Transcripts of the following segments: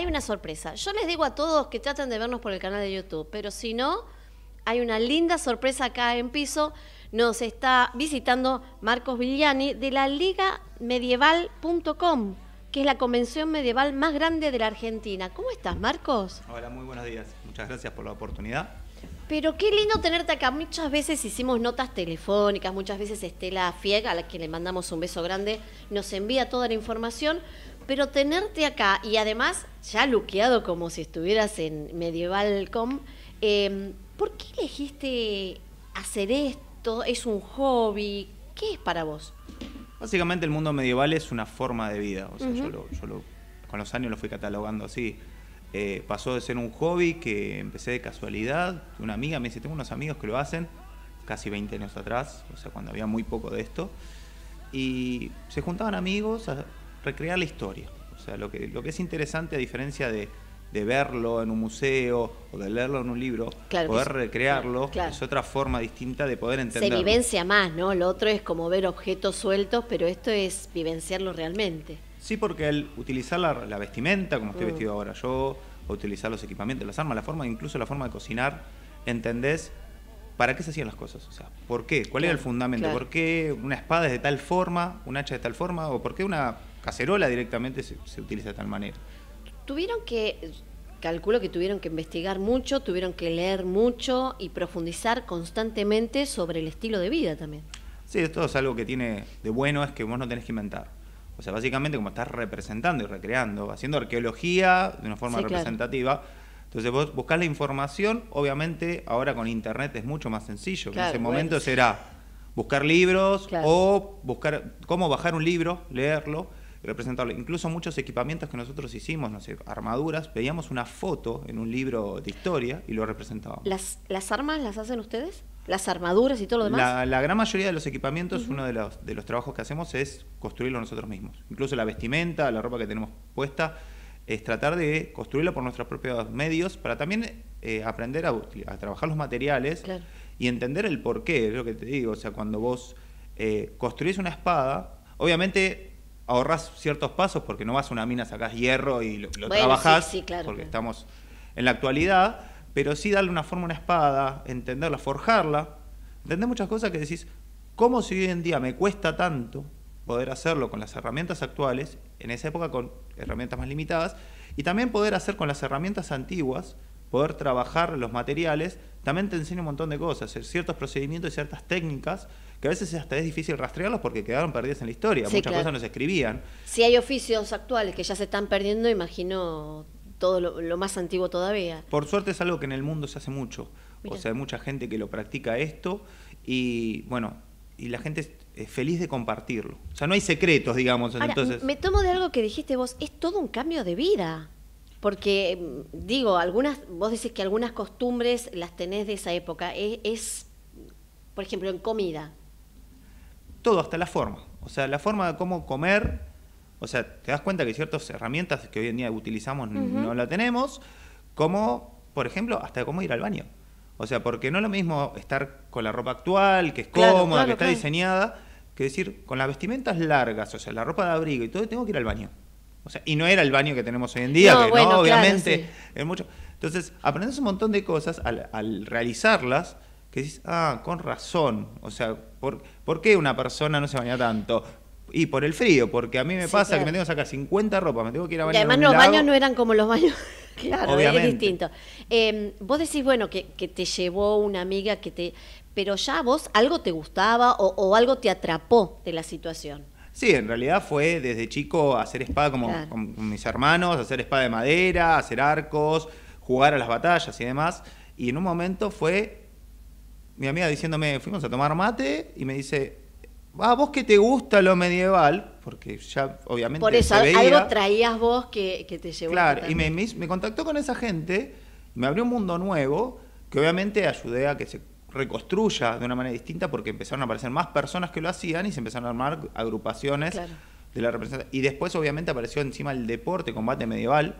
hay una sorpresa. Yo les digo a todos que traten de vernos por el canal de YouTube, pero si no, hay una linda sorpresa acá en piso. Nos está visitando Marcos Villani de la LigaMedieval.com, que es la convención medieval más grande de la Argentina. ¿Cómo estás, Marcos? Hola, muy buenos días. Muchas gracias por la oportunidad. Pero qué lindo tenerte acá. Muchas veces hicimos notas telefónicas, muchas veces Estela Fiega, a la que le mandamos un beso grande, nos envía toda la información, pero tenerte acá y además ya luqueado como si estuvieras en Medieval.com, eh, em, ¿por qué elegiste hacer esto? ¿Es un hobby? ¿Qué es para vos? Básicamente el mundo medieval es una forma de vida, o sea, yo, lo, con los años lo fui catalogando así. Eh, pasó de ser un hobby que empecé de casualidad, una amiga me dice, tengo unos amigos que lo hacen, casi 20 años atrás, o sea, cuando había muy poco de esto, y se juntaban amigos recrear la historia. O sea, lo que, lo que es interesante a diferencia de, verlo en un museo o de leerlo en un libro, poder recrearlo es otra forma distinta de poder entender. Se vivencia más, ¿no? Lo otro es como ver objetos sueltos, pero esto es vivenciarlo realmente. Sí, porque al utilizar la, vestimenta, como estoy mm. vestido ahora yo, o utilizar los equipamientos, las armas, la forma, incluso la forma de cocinar, entendés para qué se hacían las cosas, o sea, por qué, cuál era el fundamento, por qué una espada es de tal forma, un hacha de tal forma, o por qué una cacerola directamente se, se utiliza de tal manera. Tuvieron que, calculo que tuvieron que investigar mucho, tuvieron que leer mucho y profundizar constantemente sobre el estilo de vida también. Sí, esto es algo que tiene de bueno, es que vos no tenés que inventar. O sea, básicamente como estás representando y recreando, haciendo arqueología de una forma representativa, entonces vos buscás la información, obviamente ahora con internet es mucho más sencillo, en ese momento será buscar libros o buscar cómo bajar un libro, leerlo representable. Incluso muchos equipamientos que nosotros hicimos, no sé, armaduras, veíamos una foto en un libro de historia y lo representábamos. ¿Las, las armas las hacen ustedes? ¿Las armaduras y todo lo demás? La, gran mayoría de los equipamientos, uno de los, de los trabajos que hacemos es construirlo nosotros mismos. Incluso la vestimenta, la ropa que tenemos puesta, es tratar de construirlo por nuestros propios medios para también eh, aprender a, a, trabajar los materiales y entender el porqué, es lo que te digo. O sea, cuando vos eh, construís una espada, obviamente ahorras ciertos pasos porque no vas a una mina, sacás hierro y lo, trabajás, porque estamos en la actualidad, pero sí darle una forma a una espada, entenderla, forjarla, entender muchas cosas que decís, ¿cómo si hoy en día me cuesta tanto poder hacerlo con las herramientas actuales, en esa época con herramientas más limitadas, y también poder hacer con las herramientas antiguas, poder trabajar los materiales, también te enseña un montón de cosas, eh, ciertos procedimientos y ciertas técnicas que a veces hasta es difícil rastrearlos porque quedaron perdidas en la historia, muchas cosas no se escribían. Si hay oficios actuales que ya se están perdiendo, imagino todo lo, más antiguo todavía. Por suerte es algo que en el mundo se hace mucho, o sea, hay mucha gente que lo practica esto y bueno, y la gente es feliz de compartirlo. O sea, no hay secretos, digamos. Ahora, Me tomo de algo que dijiste vos, es todo un cambio de vida. Porque, mm, digo, algunas, vos decís que algunas costumbres las tenés de esa época. es por ejemplo, en comida todo, hasta la forma. O sea, la forma de cómo comer, o sea, te das cuenta que ciertas herramientas que hoy en día utilizamos no la tenemos, como, por ejemplo, hasta cómo ir al baño. O sea, porque no es lo mismo estar con la ropa actual, que es cómoda, que está diseñada, que decir, con las vestimentas largas, o sea, la ropa de abrigo y todo, tengo que ir al baño. O sea, y no era el baño que tenemos hoy en día, que no, obviamente, es mucho. Entonces, aprendes un montón de cosas al, al realizarlas que dices, ah, con razón. O sea, ¿por, ¿por qué una persona no se baña tanto? Y por el frío, porque a mí me pasa que me tengo que sacar 50 ropas, me tengo que ir a bañar. Y además los baños no eran como los baños. claro, es distinto. Em, vos decís, bueno, que, te llevó una amiga que te. Pero ya vos algo te gustaba o, algo te atrapó de la situación. Sí, en realidad fue desde chico hacer espada como, con mis hermanos, hacer espada de madera, hacer arcos, jugar a las batallas y demás. Y en un momento fue mi amiga diciéndome, fuimos a tomar mate y me dice, ah, vos que te gusta lo medieval, porque ya obviamente... Por eso algo traías vos que, te llevó. Claro, y me, contactó con esa gente, me abrió un mundo nuevo, que obviamente ayudé a que se reconstruya de una manera distinta porque empezaron a aparecer más personas que lo hacían y se empezaron a armar agrupaciones de la representación. Y después obviamente apareció encima el deporte, combate medieval,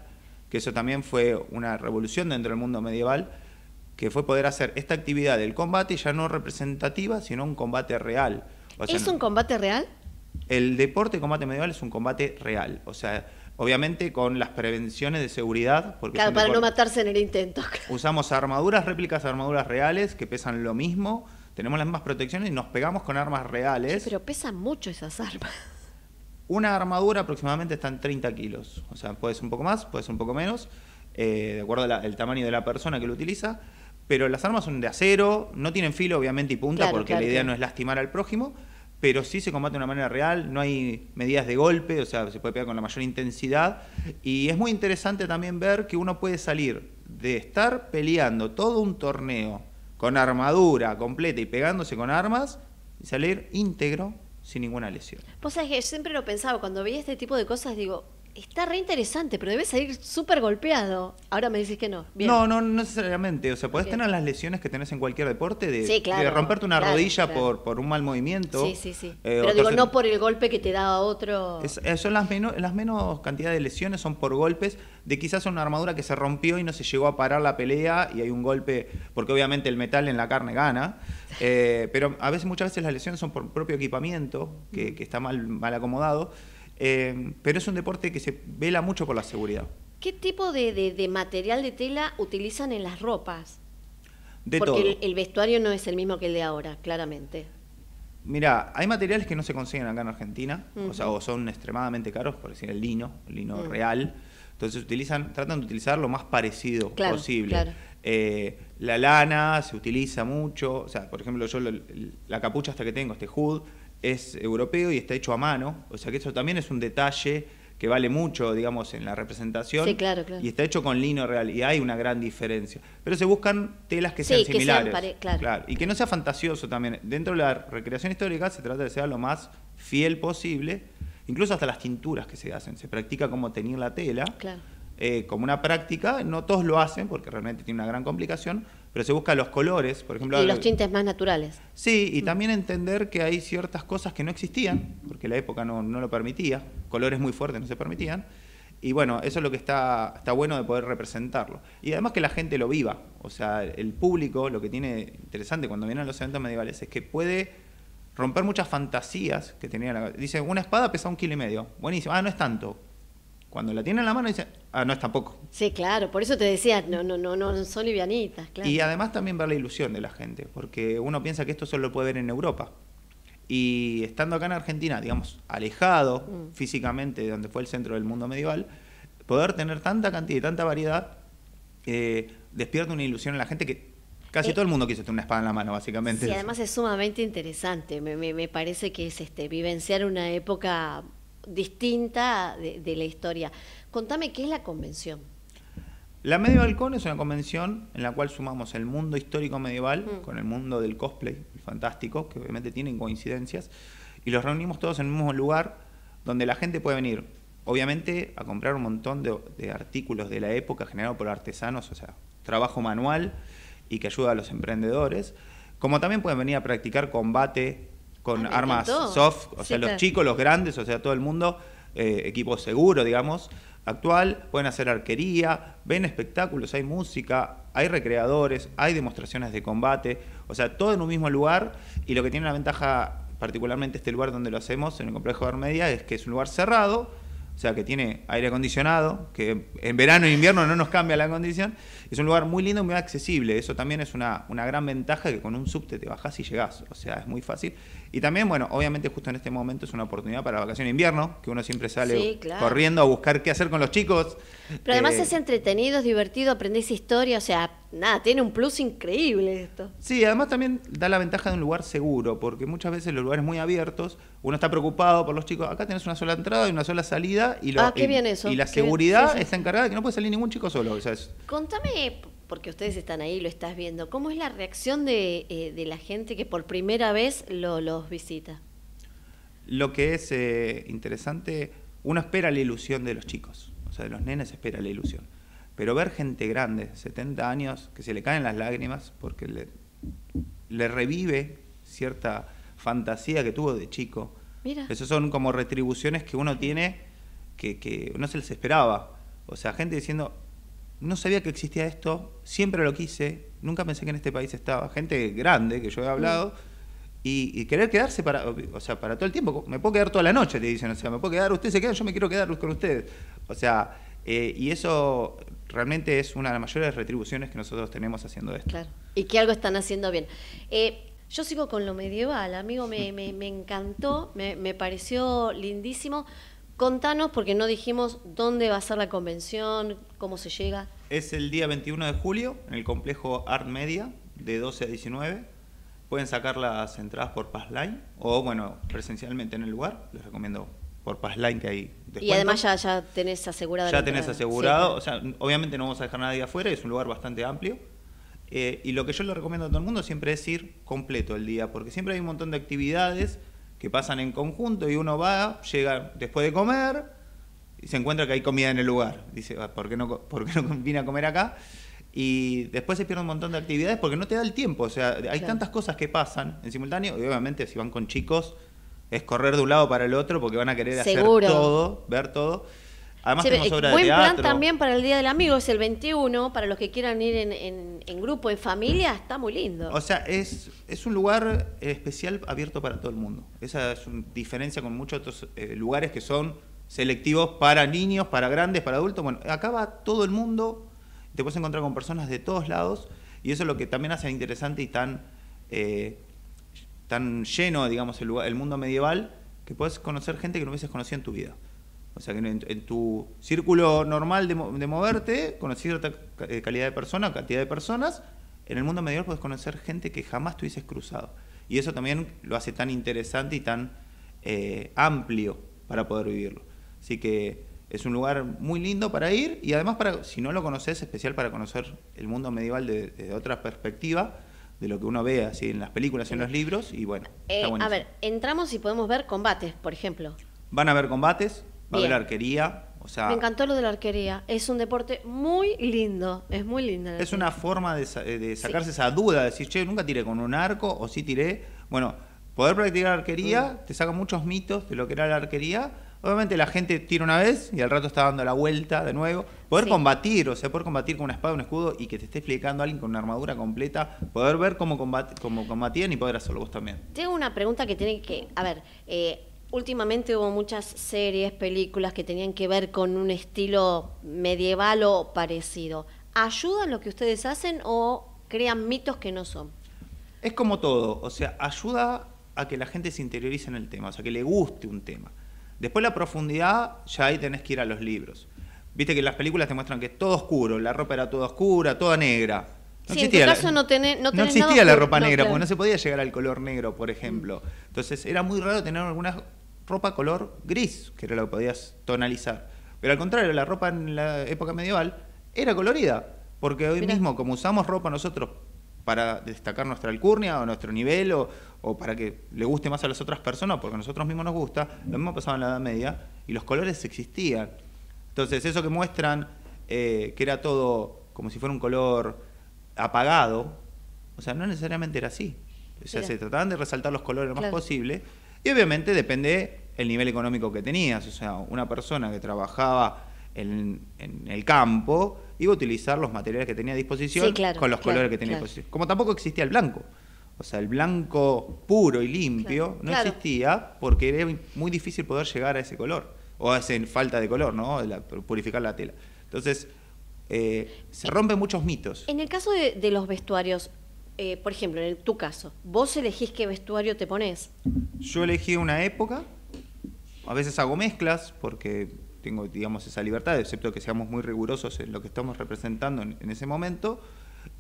que eso también fue una revolución dentro del mundo medieval que fue poder hacer esta actividad del combate ya no representativa, sino un combate real. ¿Es un combate real? El deporte de combate medieval es un combate real, o sea, obviamente con las prevenciones de seguridad. claro, para no matarse en el intento. Usamos armaduras, réplicas de armaduras reales que pesan lo mismo, tenemos las mismas protecciones y nos pegamos con armas reales. Sí, pero pesan mucho esas armas. Una armadura aproximadamente está en 30 kilos, o sea, puede ser un poco más, puede ser un poco menos, eh, de acuerdo al tamaño de la persona que lo utiliza pero las armas son de acero, no tienen filo obviamente y punta porque la idea no es lastimar al prójimo, pero sí se combate de una manera real, no hay medidas de golpe, o sea, se puede pegar con la mayor intensidad. Y es muy interesante también ver que uno puede salir de estar peleando todo un torneo con armadura completa y pegándose con armas y salir íntegro sin ninguna lesión. Pues es que yo siempre lo pensaba, cuando veía este tipo de cosas digo, Está re interesante, pero debes salir súper golpeado. Ahora me decís que no. No, no, no necesariamente. O sea, podés tener las lesiones que tenés en cualquier deporte, de, romperte una rodilla Por, por un mal movimiento. Sí, sí, sí. Eh, pero digo, no por el golpe que te da otro. Eh, son las, menos las menos cantidad de lesiones, son por golpes, de quizás una armadura que se rompió y no se llegó a parar la pelea y hay un golpe, porque obviamente el metal en la carne gana. Eh, pero a veces, muchas veces las lesiones son por propio equipamiento, que, que está mal, mal acomodado. Eh, pero es un deporte que se vela mucho por la seguridad. ¿Qué tipo de, material de tela utilizan en las ropas? De todo. El, el, vestuario no es el mismo que el de ahora, claramente. Mira, hay materiales que no se consiguen acá en Argentina, o sea, o son extremadamente caros, por decir el lino, el lino mm. real. Entonces utilizan, tratan de utilizar lo más parecido posible. Claro. Eh, la lana se utiliza mucho, o sea, por ejemplo, yo la capucha hasta que tengo, este hood, es europeo y está hecho a mano, o sea que eso también es un detalle que vale mucho, digamos, en la representación. Sí, claro, claro. Y está hecho con lino real y hay una gran diferencia. Pero se buscan telas que sean que similares. Sean claro. Y que no sea fantasioso también. Dentro de la recreación histórica se trata de ser lo más fiel posible, incluso hasta las tinturas que se hacen. Se practica como tener la tela. Claro eh, como una práctica, no todos lo hacen porque realmente tiene una gran complicación, pero se busca los colores, por ejemplo. Y los tintes más naturales. Sí, y mm. también entender que hay ciertas cosas que no existían, porque la época no, lo permitía, colores muy fuertes no se permitían. Y bueno, eso es lo que está, está bueno de poder representarlo. Y además que la gente lo viva. O sea, el público, lo que tiene interesante cuando vienen los eventos medievales es que puede romper muchas fantasías que tenía la. Dice, una espada pesa un kilo y medio. Buenísimo. Ah, no es tanto. Cuando la tiene en la mano dice, ah, no es tampoco. Sí, claro, por eso te decía, no, no, no, no son livianitas, claro. Y además también ver la ilusión de la gente, porque uno piensa que esto solo lo puede ver en Europa. Y estando acá en Argentina, digamos, alejado mm. físicamente de donde fue el centro del mundo medieval, poder tener tanta cantidad y tanta variedad eh, despierta una ilusión en la gente que Casi eh, todo el mundo quiere tener una espada en la mano, básicamente. Sí, además es sumamente interesante. Me, me, parece que es este vivenciar una época distinta de, la historia. Contame qué es la convención. La Medio Balcón es una convención en la cual sumamos el mundo histórico medieval mm. con el mundo del cosplay, el fantástico, que obviamente tienen coincidencias, y los reunimos todos en el mismo lugar donde la gente puede venir, obviamente, a comprar un montón de, de artículos de la época generados por artesanos, o sea, trabajo manual y que ayuda a los emprendedores, como también pueden venir a practicar combate con ah, armas soft, o sea, los chicos, los grandes, o sea, todo el mundo, eh, equipo seguro, digamos, actual, pueden hacer arquería, ven espectáculos, hay música, hay recreadores, hay demostraciones de combate, o sea, todo en un mismo lugar y lo que tiene la ventaja particularmente este lugar donde lo hacemos, en el complejo de Armedia, es que es un lugar cerrado, o sea que tiene aire acondicionado, que en verano e invierno no nos cambia la condición. Es un lugar muy lindo, y muy accesible. Eso también es una, gran ventaja que con un subte te bajás y llegás. O sea, es muy fácil. Y también, bueno, obviamente justo en este momento es una oportunidad para la vacación de invierno, que uno siempre sale corriendo a buscar qué hacer con los chicos. Pero además eh, es entretenido, es divertido, aprendés historia, o sea, nada, tiene un plus increíble esto. Sí, además también da la ventaja de un lugar seguro, porque muchas veces los lugares muy abiertos uno está preocupado por los chicos. Acá tenés una sola entrada y una sola salida y, la seguridad está encargada de que no puede salir ningún chico solo. Contame, porque ustedes están ahí, lo estás viendo, ¿cómo es la reacción de, eh, la gente que por primera vez los visita? Lo que es eh, interesante, uno espera la ilusión de los chicos, o sea, de los nenes espera la ilusión. Pero ver gente grande, 70 años, que se le caen las lágrimas porque le revive cierta fantasía que tuvo de chico. Mira. son como retribuciones que uno tiene que, no se les esperaba. O sea, gente diciendo, no sabía que existía esto, siempre lo quise, nunca pensé que en este país estaba. Gente grande que yo he hablado y, querer quedarse para, o sea, para todo el tiempo. Me puedo quedar toda la noche, te dicen, o sea, me puedo quedar, usted se queda, yo me quiero quedar con ustedes. O sea, eh, y eso realmente es una de las mayores retribuciones que nosotros tenemos haciendo esto. Claro, y que algo están haciendo bien. Eh, yo sigo con lo medieval, amigo, me, encantó, me, pareció lindísimo. Contanos, porque no dijimos dónde va a ser la convención, cómo se llega. Es el día 21 de julio en el complejo Art Media, de 12 a 19. Pueden sacar las entradas por Passline o, bueno, presencialmente en el lugar. Les recomiendo por Passline que hay Y además ya, ya tenés asegurado. Ya tenés asegurado. O sea, obviamente no vamos a dejar nadie afuera, es un lugar bastante amplio. Eh, y lo que yo le recomiendo a todo el mundo siempre es ir completo el día, porque siempre hay un montón de actividades que pasan en conjunto y uno va, llega después de comer y se encuentra que hay comida en el lugar. Dice, ah, ¿por qué no, por no vine a comer acá? Y después se pierde un montón de actividades porque no te da el tiempo. O sea, hay tantas cosas que pasan en simultáneo y obviamente si van con chicos es correr de un lado para el otro porque van a querer hacer todo, ver todo. Además, tenemos de buen plan también para el Día del Amigo, es el 21, para los que quieran ir en, grupo, en familia, está muy lindo. O sea, es, un lugar especial abierto para todo el mundo. Esa es una diferencia con muchos otros eh, lugares que son selectivos para niños, para grandes, para adultos. Bueno, acá va todo el mundo, te puedes encontrar con personas de todos lados y eso es lo que también hace interesante y tan, eh, tan lleno, digamos, el, lugar, el mundo medieval, que puedes conocer gente que no hubieses conocido en tu vida. O sea que en, tu círculo normal de, de moverte, conocer cierta eh, calidad de persona, cantidad de personas, en el mundo medieval puedes conocer gente que jamás te hubieses cruzado. Y eso también lo hace tan interesante y tan eh, amplio para poder vivirlo. Así que es un lugar muy lindo para ir y además para, si no lo conoces, especial para conocer el mundo medieval desde de otra perspectiva, de lo que uno ve así en las películas, en los libros y bueno. Eh, a ver, entramos y podemos ver combates, por ejemplo. Van a haber combates, Va a haber arquería. O sea, Me encantó lo de la arquería. Es un deporte muy lindo. Es muy lindo. Es una forma de, eh, sacarse esa duda, de decir, che, nunca tiré con un arco o sí tiré. Bueno, poder practicar arquería mm. te saca muchos mitos de lo que era la arquería. Obviamente la gente tira una vez y al rato está dando la vuelta de nuevo. Poder combatir, o sea, poder combatir con una espada, un escudo y que te esté explicando alguien con una armadura completa, poder ver cómo, combatían y poder hacerlo vos también. Tengo una pregunta que tiene que, a ver, eh, Últimamente hubo muchas series, películas que tenían que ver con un estilo medieval o parecido. ¿Ayudan lo que ustedes hacen o crean mitos que no son? Es como todo, o sea, ayuda a que la gente se interiorice en el tema, o sea, que le guste un tema. Después la profundidad, ya ahí tenés que ir a los libros. Viste que las películas te muestran que es todo oscuro, la ropa era toda oscura, toda negra. en tu caso no, tenés, no, existía la ropa negra, porque no se podía llegar al color negro, por ejemplo. Mm. Entonces era muy raro tener algunas ropa color gris, que era lo que podías tonalizar. Pero al contrario, la ropa en la época medieval era colorida, porque hoy mismo, como usamos ropa nosotros para destacar nuestra alcurnia o nuestro nivel o, para que le guste más a las otras personas, porque a nosotros mismos nos gusta, lo mismo pasaba en la Edad Media y los colores existían. Entonces, eso que muestran eh, que era todo como si fuera un color apagado, o sea, no necesariamente era así. O sea, se trataban de resaltar los colores lo más posible y obviamente depende el nivel económico que tenías. O sea, una persona que trabajaba en, el campo iba a utilizar los materiales que tenía a disposición con los colores que tenía a disposición. Como tampoco existía el blanco. O sea, el blanco puro y limpio no existía porque era muy difícil poder llegar a ese color o hacen falta de color, ¿no? purificar la tela. Entonces, eh, se eh, rompen muchos mitos. En el caso de, los vestuarios, eh, por ejemplo, en tu caso, ¿vos elegís qué vestuario te pones? Yo elegí una época, a veces hago mezclas porque tengo, digamos, esa libertad, excepto que seamos muy rigurosos en lo que estamos representando en, ese momento.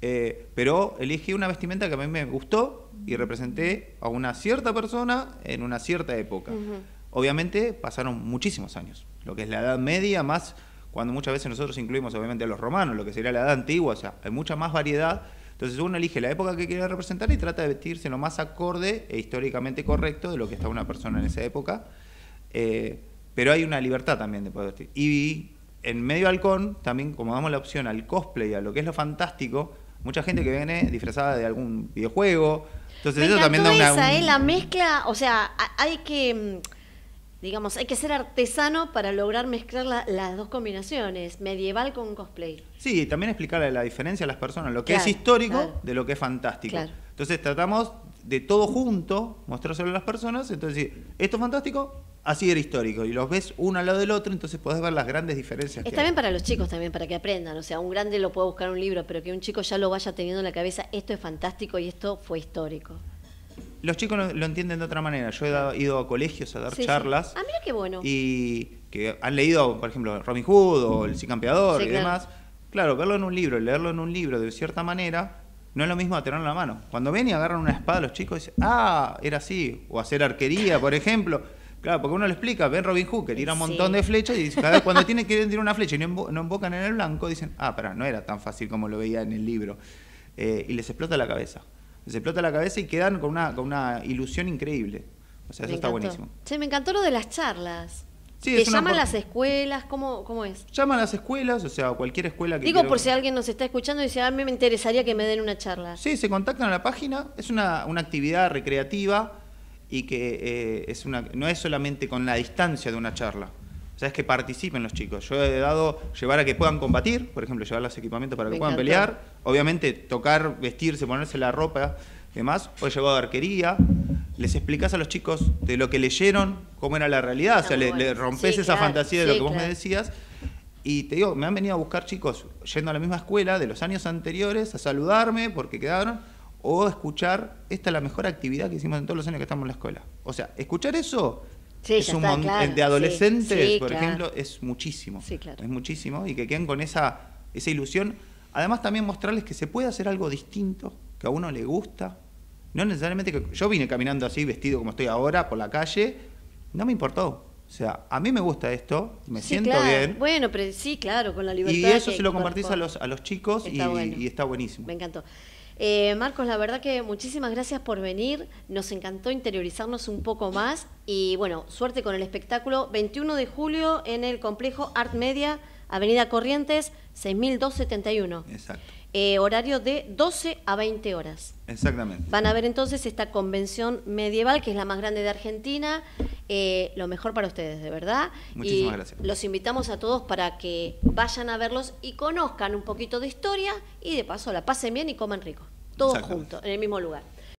Eh, pero elegí una vestimenta que a mí me gustó y representé a una cierta persona en una cierta época. Obviamente pasaron muchísimos años, lo que es la Edad Media, más cuando muchas veces nosotros incluimos obviamente a los romanos, lo que sería la Edad Antigua, o sea, hay mucha más variedad. Entonces uno elige la época que quiere representar y trata de vestirse lo más acorde e históricamente correcto de lo que está una persona en esa época eh, pero hay una libertad también de poder vestir. Y en medio halcón, también como damos la opción al cosplay, a lo que es lo fantástico, mucha gente que viene disfrazada de algún videojuego. Entonces eso también da una... Eh, la mezcla, o sea, hay que mm, digamos, hay que ser artesano para lograr mezclar las dos combinaciones, medieval con cosplay. Sí, y también explicarle la diferencia a las personas, lo que es histórico de lo que es fantástico. Entonces tratamos de todo junto mostrárselo a las personas, entonces esto es fantástico, así era histórico y los ves uno al lado del otro, entonces podés ver las grandes diferencias. Está bien para los chicos también, para que aprendan. O sea, un grande lo puede buscar en un libro, pero que un chico ya lo vaya teniendo en la cabeza, esto es fantástico y esto fue histórico. Los chicos lo, entienden de otra manera. Yo he ido a colegios a dar charlas. Ah, mira qué bueno. Y que han leído, por ejemplo, Robin Hood o El Cicampeador y demás. Claro, verlo en un libro, y leerlo en un libro de cierta manera, no es lo mismo a tenerlo en la mano. Cuando ven y agarran una espada, los chicos dicen, ah, era así. O hacer arquería, por ejemplo Claro, porque uno le explica, ven Robin Hood, que tira un montón de flechas y cada cuando tiene que tirar una flecha y no, embocan en el blanco, dicen, ah, pero no era tan fácil como lo veía en el libro. Eh, y les explota la cabeza. Les explota la cabeza y quedan con una, con una ilusión increíble. O sea, eso está buenísimo. Se me encantó lo de las charlas. Sí, llama llaman las escuelas? ¿Cómo, ¿Cómo es? Llaman las escuelas, o sea, cualquier escuela que. Digo, por si alguien nos está escuchando y dice, a mí me interesaría que me den una charla. Sí, se contactan a la página. Es una, una actividad recreativa y que eh, es una, no es solamente con la distancia de una charla, o sea, es que participen los chicos. Yo he dado llevar a que puedan combatir, por ejemplo, llevar los equipamientos para que puedan pelear, obviamente tocar, vestirse, ponerse la ropa demás, o he llevado a arquería, les explicás a los chicos de lo que leyeron, cómo era la realidad, o sea, le, rompes esa fantasía de lo que vos me decías. Y te digo, me han venido a buscar chicos yendo a la misma escuela de los años anteriores a saludarme porque quedaron o escuchar, esta es la mejor actividad que hicimos en todos los años que estamos en la escuela. O sea, escuchar eso es un de adolescentes, por ejemplo, es muchísimo. Claro. Es muchísimo y que queden con esa, esa ilusión. Además también mostrarles que se puede hacer algo distinto, que a uno le gusta. No necesariamente que yo vine caminando así, vestido como estoy ahora, por la calle, no me importó. O sea, a mí me gusta esto, me siento bien. Bueno, pero sí, claro, con la libertad. Y eso se lo compartís a los, a los chicos y, está buenísimo. Me encantó. Eh, Marcos, la verdad que muchísimas gracias por venir. Nos encantó interiorizarnos un poco más. Y bueno, suerte con el espectáculo. 21 de julio en el complejo Art Media, Avenida Corrientes. 6.271. Exacto. Eh, horario de 12 a 20 horas. Exactamente. Van a ver entonces esta convención medieval, que es la más grande de Argentina. Eh, lo mejor para ustedes, de verdad. Muchísimas y gracias. Los invitamos a todos para que vayan a verlos y conozcan un poquito de historia y de paso la pasen bien y coman rico. Todos juntos, en el mismo lugar.